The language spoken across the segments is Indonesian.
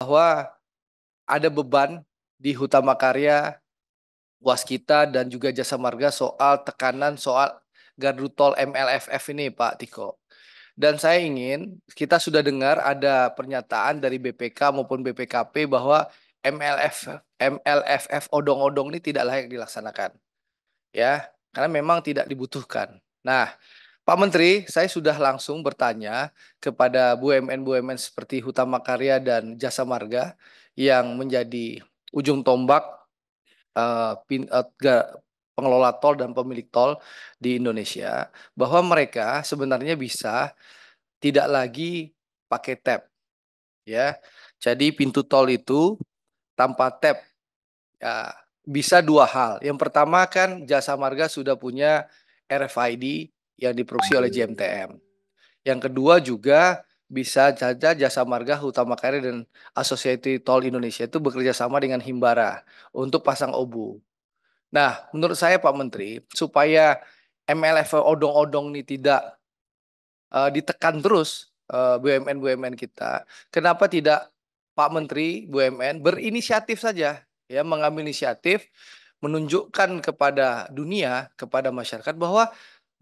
bahwa ada beban di Hutama Karya, Waskita dan juga Jasa Marga soal tekanan soal gardu tol MLFF ini Pak Tiko. Dan saya ingin kita sudah dengar ada pernyataan dari BPK maupun BPKP bahwa MLF MLFF odong-odong ini tidak layak dilaksanakan. Ya, karena memang tidak dibutuhkan. Nah, Pak Menteri, saya sudah langsung bertanya kepada BUMN-BUMN seperti Hutama Karya dan Jasa Marga yang menjadi ujung tombak eh, eh, pengelola tol dan pemilik tol di Indonesia bahwa mereka sebenarnya bisa tidak lagi pakai tap. Ya. Jadi pintu tol itu tanpa tap ya, bisa dua hal. Yang pertama kan Jasa Marga sudah punya RFID yang diproduksi oleh JMTM. Iya, iya. Yang kedua juga bisa saja jasa marga Hutama Karya dan Asosiasi Tol Indonesia itu bekerja sama dengan Himbara untuk pasang obu. Nah, menurut saya Pak Menteri, supaya MLF odong-odong ini tidak uh, ditekan terus eh, bumn BUMN-BUMN kita, kenapa tidak Pak Menteri BUMN berinisiatif saja ya mengambil inisiatif menunjukkan kepada dunia, kepada masyarakat bahwa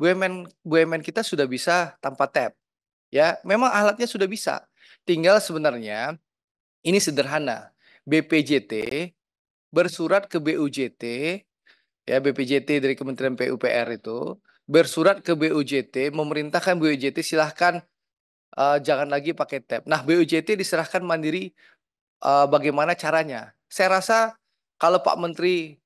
BUMN BUMN kita sudah bisa tanpa tap. Ya, memang alatnya sudah bisa. Tinggal sebenarnya ini sederhana. BPJT bersurat ke BUJT ya BPJT dari Kementerian PUPR itu bersurat ke BUJT memerintahkan BUJT silahkan uh, jangan lagi pakai tab. Nah BUJT diserahkan mandiri uh, bagaimana caranya. Saya rasa kalau Pak Menteri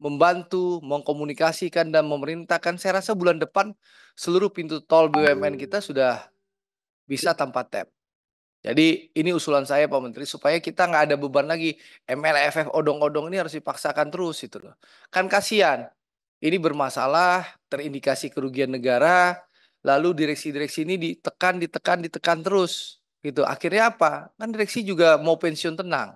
membantu, mengkomunikasikan dan memerintahkan. Saya rasa bulan depan seluruh pintu tol BUMN kita sudah bisa tanpa tap. Jadi ini usulan saya Pak Menteri supaya kita nggak ada beban lagi MLFF odong-odong ini harus dipaksakan terus gitu loh. Kan kasihan. Ini bermasalah, terindikasi kerugian negara, lalu direksi-direksi ini ditekan, ditekan, ditekan terus gitu. Akhirnya apa? Kan direksi juga mau pensiun tenang.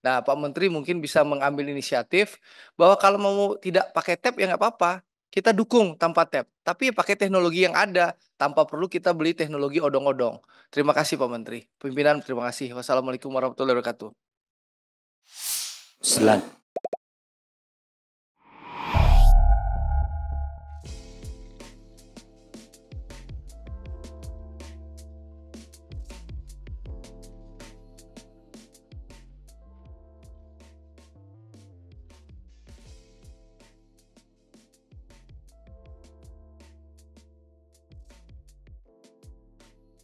Nah, Pak Menteri mungkin bisa mengambil inisiatif bahwa kalau mau tidak pakai tap ya nggak apa-apa. Kita dukung tanpa tap tapi ya pakai teknologi yang ada tanpa perlu kita beli teknologi odong-odong. Terima kasih Pak Menteri. Pimpinan terima kasih. Wassalamualaikum warahmatullahi wabarakatuh. selamat